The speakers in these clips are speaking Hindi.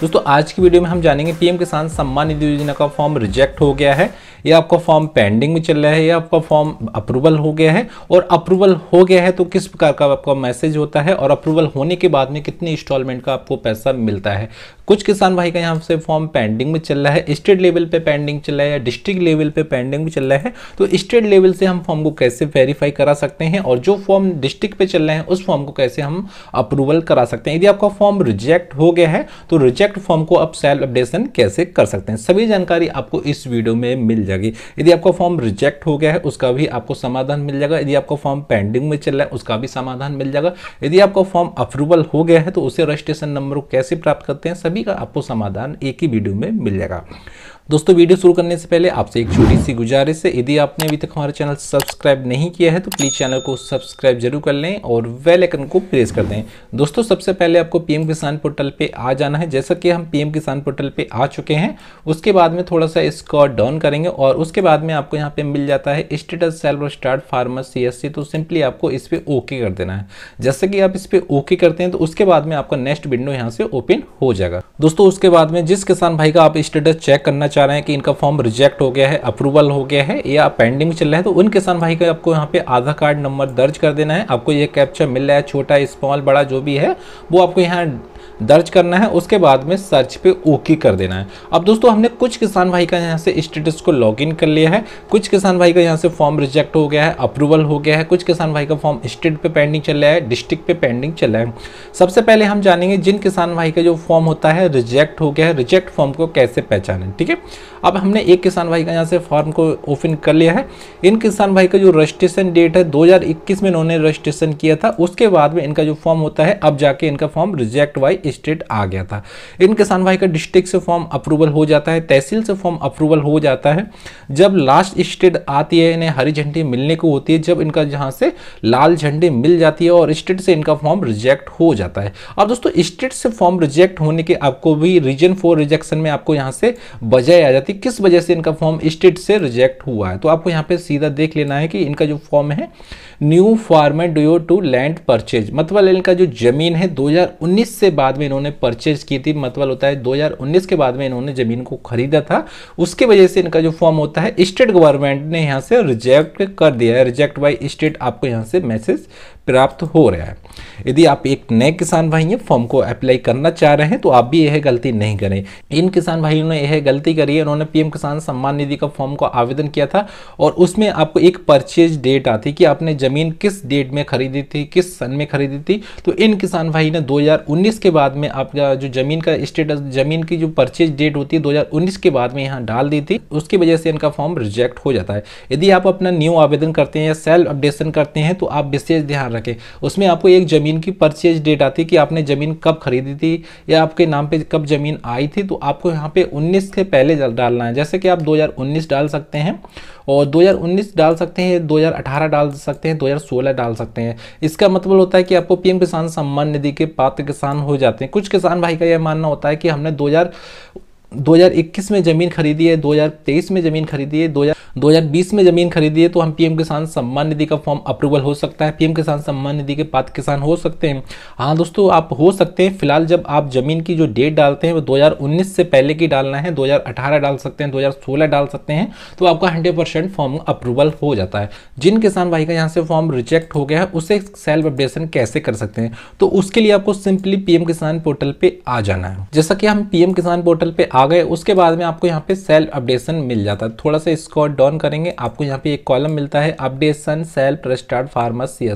दोस्तों आज की वीडियो में हम जानेंगे पीएम किसान सम्मान निधि योजना का फॉर्म रिजेक्ट हो गया है या आपका फॉर्म पेंडिंग में चल रहा है या आपका फॉर्म अप्रूवल हो गया है और अप्रूवल हो गया है तो किस प्रकार का आपका मैसेज होता है और अप्रूवल होने के बाद में कितने इंस्टॉलमेंट का आपको पैसा मिलता है कुछ किसान भाई का यहाँ से फॉर्म पेंडिंग में चल रहा है स्टेट लेवल पे पेंडिंग चल रहा है या डिस्ट्रिक्ट लेवल पे पेंडिंग में चल रहा है तो स्टेट लेवल से हम फॉर्म को कैसे वेरीफाई करा सकते हैं और जो फॉर्म डिस्ट्रिक्ट पे चल रहे हैं उस फॉर्म को कैसे हम अप्रूवल करा सकते हैं यदि आपका फॉर्म रिजेक्ट हो गया है तो रिजेक्ट कॉन्टैक्ट फॉर्म को आप सेल्फ अपडेशन कैसे कर सकते हैं सभी जानकारी आपको इस वीडियो में मिल जाएगी यदि आपका फॉर्म रिजेक्ट हो गया है उसका भी आपको समाधान मिल जाएगा यदि आपका फॉर्म पेंडिंग में चल रहा है उसका भी समाधान मिल जाएगा यदि आपका फॉर्म अप्रूवल हो गया है तो उसे रजिस्ट्रेशन नंबर को कैसे प्राप्त करते हैं सभी का आपको समाधान एक ही वीडियो में मिल जाएगा दोस्तों वीडियो शुरू करने से पहले आपसे एक छोटी सी गुजारिश है यदि आपने अभी तक हमारा चैनल सब्सक्राइब नहीं किया है तो प्लीज़ चैनल को सब्सक्राइब जरूर कर लें और वेल आइकन को प्रेस कर दें दोस्तों सबसे पहले आपको पीएम किसान पोर्टल पे आ जाना है जैसा कि हम पीएम किसान पोर्टल पे आ चुके हैं उसके बाद में थोड़ा सा इसको डाउन करेंगे और उसके बाद में आपको यहाँ पे मिल जाता है स्टेटस सेल्फ स्टार्ट फार्मर सी तो सिंपली आपको इस पर ओके कर देना है जैसे कि आप इस पर ओके करते हैं तो उसके बाद में आपका नेक्स्ट विंडो यहाँ से ओपन हो जाएगा दोस्तों उसके बाद में जिस किसान भाई का आप स्टेटस चेक करना चाह रहे हैं कि इनका फॉर्म रिजेक्ट हो गया है अप्रूवल हो गया है या पेंडिंग चल रहा है तो उन किसान भाई का आपको यहाँ पे आधार कार्ड नंबर दर्ज कर देना है आपको ये कैप्चर मिल रहा है छोटा स्मॉल बड़ा जो भी है वो आपको यहाँ दर्ज करना है उसके बाद में सर्च पे ओके कर देना है अब दोस्तों हमने कुछ किसान भाई का यहाँ से स्टेटस को लॉगिन कर लिया है कुछ किसान भाई का यहाँ से फॉर्म रिजेक्ट हो गया है अप्रूवल हो गया है कुछ किसान भाई का फॉर्म स्टेट पे पेंडिंग चल रहा है डिस्ट्रिक्ट पे पेंडिंग चल रहा है सबसे पहले हम जानेंगे जिन किसान भाई का जो फॉर्म होता है रिजेक्ट हो गया है रिजेक्ट फॉर्म को कैसे पहचाने ठीक है अब हमने एक किसान भाई का यहाँ से फॉर्म को ओपन कर लिया है इन किसान भाई का जो रजिस्ट्रेशन डेट है दो में इन्होंने रजिस्ट्रेशन किया था उसके बाद में इनका जो फॉर्म होता है अब जाके इनका फॉर्म रिजेक्ट वाई स्टेट आ गया था इन किसान भाई का डिस्ट्रिक्ट से फॉर्म अप्रूवल हो जाता है तहसील से फॉर्म अप्रूवल हो जाता है जब लास्ट स्टेट आती है इन्हें हरी झंडी मिलने को होती है जब इनका जहाँ से लाल झंडी मिल जाती है और स्टेट से इनका फॉर्म रिजेक्ट हो जाता है अब दोस्तों स्टेट से फॉर्म रिजेक्ट होने के आपको भी रीजन फॉर रिजेक्शन में आपको यहाँ से वजह आ जाती है किस वजह से इनका फॉर्म स्टेट से रिजेक्ट हुआ है तो आपको यहाँ पर सीधा देख लेना है कि इनका जो फॉर्म है new format due to land purchase मतलब इनका जो जमीन है 2019 से बाद में इन्होंने परचेज की थी मतलब होता है 2019 के बाद में इन्होंने ज़मीन को खरीदा था उसके वजह से इनका जो फॉर्म होता है स्टेट गवर्नमेंट ने यहाँ से रिजेक्ट कर दिया है रिजेक्ट बाई स्टेट आपको यहाँ से मैसेज प्राप्त हो रहा है यदि आप एक नए किसान भाई हैं फॉर्म को अप्लाई करना चाह रहे हैं तो आप भी यह गलती नहीं करें इन किसान भाइयों ने यह गलती करी है उन्होंने पीएम किसान सम्मान निधि का फॉर्म को आवेदन किया था और उसमें आपको एक परचेज डेट आती कि आपने ज़मीन किस डेट में खरीदी थी किस सन में खरीदी थी तो इन किसान भाई ने दो के बाद में आपका जो ज़मीन का स्टेटस ज़मीन की जो परचेज डेट होती है दो के बाद में यहाँ डाल दी थी उसकी वजह से इनका फॉर्म रिजेक्ट हो जाता है यदि आप अपना न्यू आवेदन करते हैं या सेल्फ अपडेशन करते हैं तो आप विशेष ध्यान रखें उसमें आपको एक ज़मीन की परचेज डेट आती है कि आपने ज़मीन कब खरीदी थी या आपके नाम पे कब ज़मीन आई थी तो आपको यहाँ पे 19 के पहले डालना है जैसे कि आप 2019 डाल सकते हैं और 2019 डाल सकते हैं 2018 डाल सकते हैं 2016 डाल सकते हैं इसका मतलब होता है कि आपको पीएम किसान सम्मान निधि के पात्र किसान हो जाते हैं कुछ किसान भाई का यह मानना होता है कि हमने 2021 में ज़मीन खरीदी है 2023 में ज़मीन खरीदी है 2020 में ज़मीन खरीदी है तो हम पीएम किसान सम्मान निधि का फॉर्म अप्रूवल हो सकता है पीएम किसान सम्मान निधि के पात्र किसान हो सकते हैं हाँ दोस्तों आप हो सकते हैं फिलहाल जब आप ज़मीन की जो डेट डालते हैं वो 2019 से पहले की डालना है 2018 डाल सकते हैं 2016 डाल सकते हैं तो आपका हंड्रेड फॉर्म अप्रूवल हो जाता है जिन किसान भाई का यहाँ से फॉर्म रिजेक्ट हो गया है उसे सेल्फ अपडेशन कैसे कर सकते हैं तो उसके लिए आपको सिंपली पीएम किसान पोर्टल पर आ जाना है जैसा कि हम पीएम किसान पोर्टल पर आ गए उसके बाद में आपको यहाँ पे सेल्फ अपडेशन मिल जाता है थोड़ा सा इसको डाउन करेंगे आपको यहाँ पे एक कॉलम मिलता है अपडेशन सेल्फ रजिस्टर्ड फार्मर सी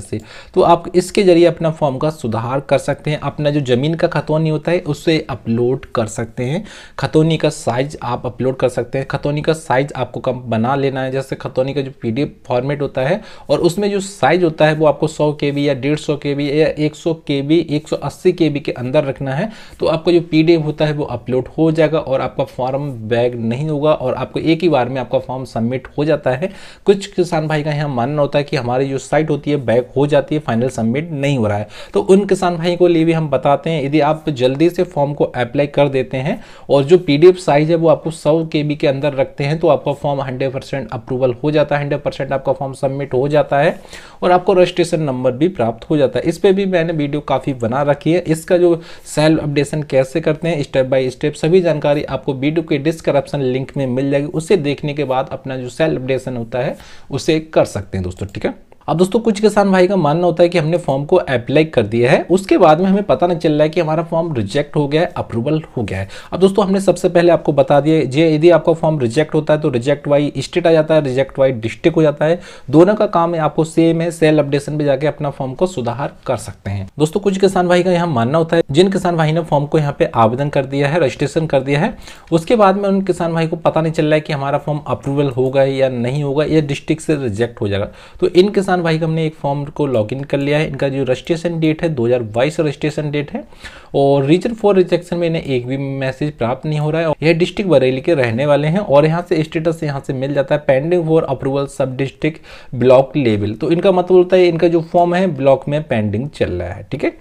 तो आप इसके जरिए अपना फॉर्म का सुधार कर सकते हैं अपना जो ज़मीन का खतौनी होता है उससे अपलोड कर सकते हैं खतौनी का साइज आप अपलोड कर सकते हैं खतौनी का साइज आपको कम बना लेना है जैसे खतौनी का जो पी फॉर्मेट होता है और उसमें जो साइज होता है वो आपको सौ के या डेढ़ सौ के या एक सौ के बी के अंदर रखना है तो आपका जो पी होता है वो अपलोड हो जाएगा और आपका फॉर्म बैग नहीं होगा और आपको एक ही बार में आपका फॉर्म सबमिट हो जाता है कुछ किसान भाई का यहाँ मानना होता है कि हमारी जो साइट होती है बैग हो जाती है फाइनल सबमिट नहीं हो रहा है तो उन किसान भाई को लिए भी हम बताते हैं यदि आप जल्दी से फॉर्म को अप्लाई कर देते हैं और जो पी साइज है वो आपको सौ के के अंदर रखते हैं तो आपका फॉर्म हंड्रेड अप्रूवल हो जाता है हंड्रेड आपका फॉर्म सबमिट हो जाता है और आपको रजिस्ट्रेशन नंबर भी प्राप्त हो जाता है इस पर भी मैंने वीडियो काफ़ी बना रखी है इसका जो सेल्फ अपडेशन कैसे करते हैं स्टेप बाय स्टेप सभी जानकारी आपको वीडियो के डिस्क्रिप्शन लिंक में मिल जाएगी उसे देखने के बाद अपना जो सेल अपडेशन होता है उसे कर सकते हैं दोस्तों ठीक है अब दोस्तों कुछ किसान भाई का मानना होता है कि हमने फॉर्म को अप्लाई कर दिया है उसके बाद में हमें पता नहीं चल रहा है कि हमारा फॉर्म रिजेक्ट हो गया है अप्रूवल हो गया है अब दोस्तों हमने सबसे पहले आपको बता दिया जे यदि आपका फॉर्म रिजेक्ट होता है तो रिजेक्ट वाई स्टेट आ जाता है रिजेक्ट वाई डिस्ट्रिक्ट हो जाता है दोनों का काम आपको सेम है सेल अपडेशन पर जाके अपना फॉर्म को सुधार कर सकते हैं दोस्तों कुछ किसान भाई का यहाँ मानना होता है जिन किसान भाई ने फॉर्म को यहाँ पे आवेदन कर दिया है रजिस्ट्रेशन कर दिया है उसके बाद में उन किसान भाई को पता नहीं चल रहा है कि हमारा फॉर्म अप्रूवल होगा या नहीं होगा या डिस्ट्रिक्ट से रिजेक्ट हो जाएगा तो इन किसान किसान भाई हमने एक फॉर्म को लॉगिन कर लिया है इनका जो रजिस्ट्रेशन डेट है 2022 रजिस्ट्रेशन डेट है और रीजन फॉर रिजेक्शन में इन्हें एक भी मैसेज प्राप्त नहीं हो रहा है यह डिस्ट्रिक्ट बरेली के रहने वाले हैं और यहाँ से स्टेटस यहाँ से मिल जाता है pending for approval sub district block level तो इनका मतलब होता है इनका जो फॉर्म है ब्लॉक में पेंडिंग चल रहा है ठीक है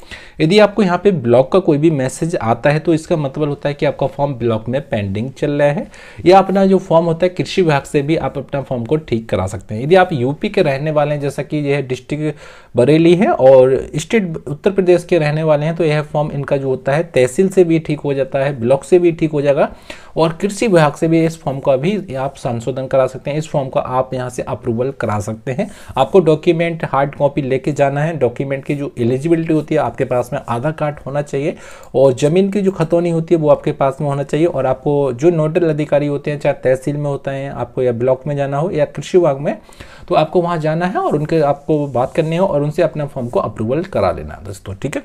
यदि आपको यहाँ पे ब्लॉक का कोई भी मैसेज आता है तो इसका मतलब होता है कि आपका फॉर्म ब्लॉक में पेंडिंग चल रहा है या अपना जो फॉर्म होता है कृषि विभाग से भी आप अपना फॉर्म को ठीक करा सकते हैं यदि आप यूपी के रहने वाले हैं जैसा जैसा कि यह डिस्ट्रिक्ट बरेली है और स्टेट उत्तर प्रदेश के रहने वाले हैं तो यह फॉर्म इनका जो होता है तहसील से भी ठीक हो जाता है ब्लॉक से भी ठीक हो जाएगा और कृषि विभाग से भी इस फॉर्म का भी आप संशोधन करा सकते हैं इस फॉर्म का आप यहाँ से अप्रूवल करा सकते हैं आपको डॉक्यूमेंट हार्ड कॉपी लेके जाना है डॉक्यूमेंट की जो एलिजिबिलिटी होती है आपके पास में आधार कार्ड होना चाहिए और ज़मीन की जो खतौनी होती है वो आपके पास में होना चाहिए और आपको जो नोडल अधिकारी होते हैं चाहे तहसील में होते हैं आपको या ब्लॉक में जाना हो या कृषि विभाग में तो आपको वहाँ जाना है और उनके आपको बात करनी हो और उनसे अपना फॉर्म को अप्रूवल करा लेना दोस्तों ठीक है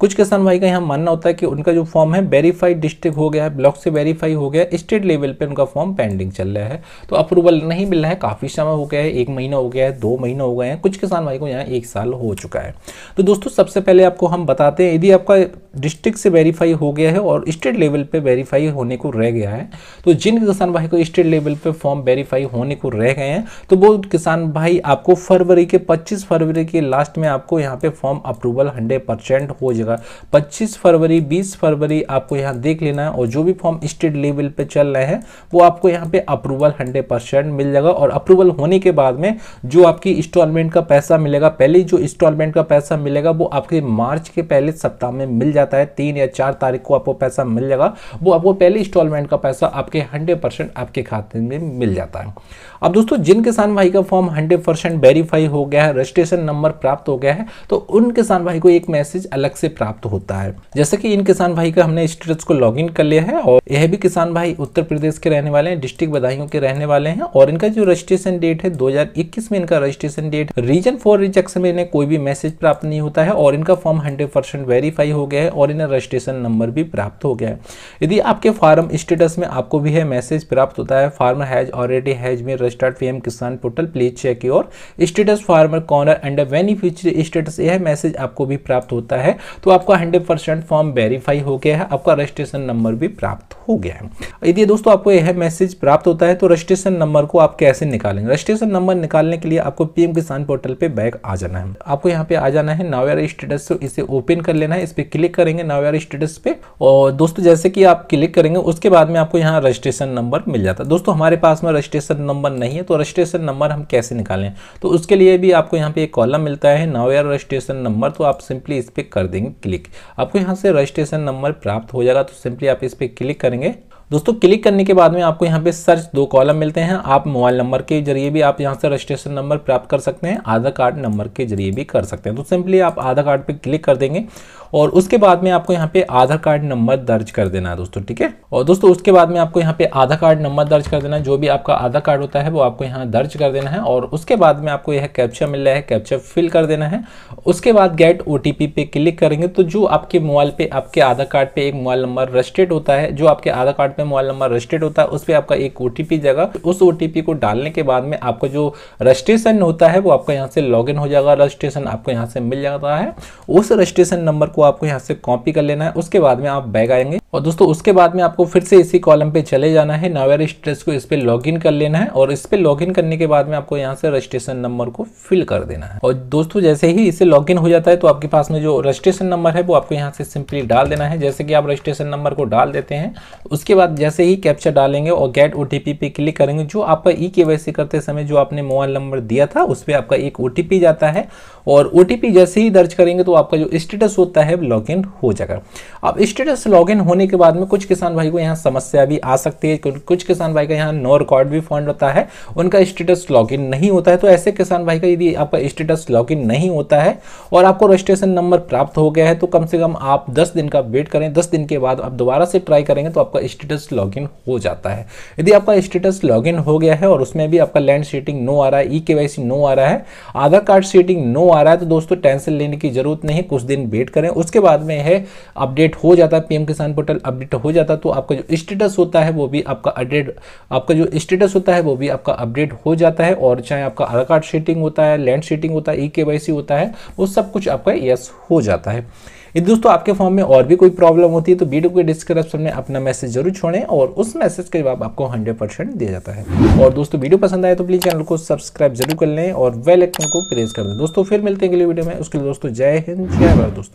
कुछ किसान भाई का यहाँ मानना होता है कि उनका जो फॉर्म है वेरीफाइड डिस्ट्रिक्ट हो गया है ब्लॉक से वेरीफाई हो गया स्टेट लेवल पे उनका फॉर्म पेंडिंग चल रहा है तो अप्रूवल नहीं मिल रहा है काफ़ी समय हो गया है एक महीना हो गया है दो महीना हो गए हैं कुछ किसान भाई को यहाँ एक साल हो चुका है तो दोस्तों सबसे पहले आपको हम बताते हैं यदि आपका डिस्ट्रिक्ट से वेरीफाई हो गया है और स्टेट लेवल पर वेरीफाई होने को रह गया है तो जिन किसान भाई को स्टेट लेवल पर फॉर्म वेरीफाई होने को रह गए हैं तो वो किसान भाई आपको फरवरी के पच्चीस फरवरी के लास्ट में आपको यहाँ पे फॉर्म अप्रूवल हंड्रेड हो जाएगा 25 फरवरी 20 फरवरी आपको यहाँ देख लेना है और जो भी फॉर्म स्टेट लेवल पे चल रहे हैं वो आपको यहाँ पे अप्रूवल 100 परसेंट मिल जाएगा और अप्रूवल होने के बाद में जो आपकी इंस्टॉलमेंट का पैसा मिलेगा पहले जो इंस्टॉलमेंट का पैसा मिलेगा वो आपके मार्च के पहले सप्ताह में मिल जाता है तीन या चार तारीख को आपको पैसा मिल जाएगा वो आपको पहले इंस्टॉलमेंट का पैसा आपके हंड्रेड आपके खाते में मिल जाता है अब दोस्तों जिन किसान भाई का फॉर्म हंड्रेड वेरीफाई हो गया है रजिस्ट्रेशन नंबर प्राप्त हो गया है तो उन किसान भाई को एक मैसेज अलग अलग से प्राप्त होता है जैसे कि इन किसान भाई का हमने स्टेटस को लॉग कर लिया है और यह भी किसान भाई उत्तर प्रदेश के रहने वाले हैं डिस्ट्रिक्ट बदायूं के रहने वाले हैं और इनका जो रजिस्ट्रेशन डेट है दो में इनका registration date reason for rejection में इन्हें कोई भी मैसेज प्राप्त नहीं होता है और इनका फॉर्म हंड्रेड वेरीफाई हो गया है और इन्हें रजिस्ट्रेशन नंबर भी प्राप्त हो गया है यदि आपके फार्म स्टेटस में आपको भी है मैसेज प्राप्त होता है फार्म हैज ऑलरेडी हैज में registered PM Kisan portal please check your status farmer corner under beneficiary status यह मैसेज आपको भी प्राप्त होता है तो आपका हंड्रेड परसेंट फॉर्म वेरीफाई हो गया है आपका रजिस्ट्रेशन नंबर भी प्राप्त हो गया है यदि दोस्तों आपको यह मैसेज प्राप्त होता है तो रजिस्ट्रेशन नंबर को आप कैसे निकालेंगे रजिस्ट्रेशन नंबर निकालने के लिए आपको पीएम किसान पोर्टल पर बैक आ जाना है आपको यहाँ पे आ जाना है नावेर स्टेटस इसे ओपन कर लेना है इस पर क्लिक करेंगे नावेर स्टेटस पे और दोस्तों जैसे कि आप क्लिक करेंगे उसके बाद में आपको यहाँ रजिस्ट्रेशन नंबर मिल जाता है दोस्तों हमारे पास में रजिस्ट्रेशन नंबर नहीं है तो रजिस्ट्रेशन नंबर हम कैसे निकालें तो उसके लिए भी आपको यहाँ पे एक कॉलम मिलता है नावेर रजिस्ट्रेशन नंबर तो आप सिंपली इस पर कर देंगे क्लिक आपको यहाँ से रजिस्ट्रेशन नंबर प्राप्त हो जाएगा तो सिंपली आप इस पर क्लिक करेंगे दोस्तों क्लिक करने के बाद में आपको यहाँ पे सर्च दो कॉलम मिलते हैं आप मोबाइल नंबर के जरिए भी आप यहाँ से रजिस्ट्रेशन नंबर प्राप्त कर सकते हैं आधार कार्ड नंबर के जरिए भी कर सकते हैं तो सिंपली आप आधार कार्ड पे क्लिक कर देंगे और उसके बाद में आपको यहाँ पे आधार कार्ड नंबर दर्ज कर देना है दोस्तों ठीक है और दोस्तों उसके बाद में आपको यहाँ पे आधार कार्ड नंबर दर्ज कर देना है जो भी आपका आधार कार्ड होता है वो आपको यहाँ दर्ज कर देना है और उसके बाद में आपको यह कैप्चर मिल रहा है कैप्चर फिल कर देना है उसके बाद गेट ओ पे क्लिक करेंगे तो जो आपके मोबाइल पे आपके आधार कार्ड पे एक मोबाइल नंबर रजिस्ट्रेड होता है जो आपके आधार कार्ड कार्ड पे मोबाइल नंबर रजिस्टर्ड होता है उस पर आपका एक ओ जाएगा उस ओ को डालने के बाद में आपका जो रजिस्ट्रेशन होता है वो आपका यहाँ से लॉग हो जाएगा रजिस्ट्रेशन आपको यहाँ से मिल जाता है उस रजिस्ट्रेशन नंबर को आपको यहाँ से कॉपी कर लेना है उसके बाद में आप बैग आएंगे और दोस्तों उसके बाद में आपको फिर से इसी कॉलम पे चले जाना है नावेर स्ट्रेस को इस पर लॉगिन कर लेना है और इस पर लॉगिन करने के बाद में आपको यहाँ से रजिस्ट्रेशन नंबर को फिल कर देना है और दोस्तों जैसे ही इसे लॉगिन हो जाता है तो आपके पास में जो रजिस्ट्रेशन नंबर है वो आपको यहाँ से सिंपली डाल देना है जैसे कि आप रजिस्ट्रेशन नंबर को डाल देते हैं उसके बाद जैसे ही कैप्चर डालेंगे और गेट ओ पे क्लिक करेंगे जो आपका ई e के करते समय जो आपने मोबाइल नंबर दिया था उस पर आपका एक ओ जाता है और ओ जैसे ही दर्ज करेंगे तो आपका जो स्टेटस होता है लॉग हो जाएगा अब स्टेटस लॉग होने होने के बाद में कुछ किसान भाई को यहाँ समस्या भी आ सकती है कुछ किसान भाई का यहाँ नो रिकॉर्ड भी फंड होता है उनका स्टेटस लॉगिन नहीं होता है तो ऐसे किसान भाई का यदि आपका स्टेटस लॉगिन नहीं होता है और आपको रजिस्ट्रेशन नंबर प्राप्त हो गया है तो कम से कम आप दस दिन का वेट करें दस दिन के बाद आप दोबारा से ट्राई करेंगे तो आपका स्टेटस लॉगिन हो जाता है यदि आपका स्टेटस लॉगिन हो गया है और उसमें भी आपका लैंड सेटिंग नो आ रहा है ई के नो आ रहा है आधार कार्ड सेटिंग नो आ रहा है तो दोस्तों टेंशन लेने की जरूरत नहीं कुछ दिन वेट करें उसके बाद में है अपडेट हो जाता है PM Kisan portal article update हो जाता तो आपका जो स्टेटस होता है वो भी आपका अपडेट आपका जो स्टेटस होता है वो भी आपका अपडेट हो जाता है और चाहे आपका आधार कार्ड सेटिंग होता है लैंड सेटिंग होता है ई होता है वो सब कुछ आपका यस हो जाता है यदि दोस्तों आपके फॉर्म में और भी कोई प्रॉब्लम होती है तो वीडियो के डिस्क्रिप्शन में अपना मैसेज जरूर छोड़ें और उस मैसेज का जवाब आपको 100 परसेंट दिया जाता है और दोस्तों वीडियो पसंद आए तो प्लीज चैनल को सब्सक्राइब जरूर कर लें और वेल आइकन को प्रेस कर दें दोस्तों फिर मिलते हैं अगले वीडियो में उसके लिए दोस्तों जय हिंद जय भारत दोस्तों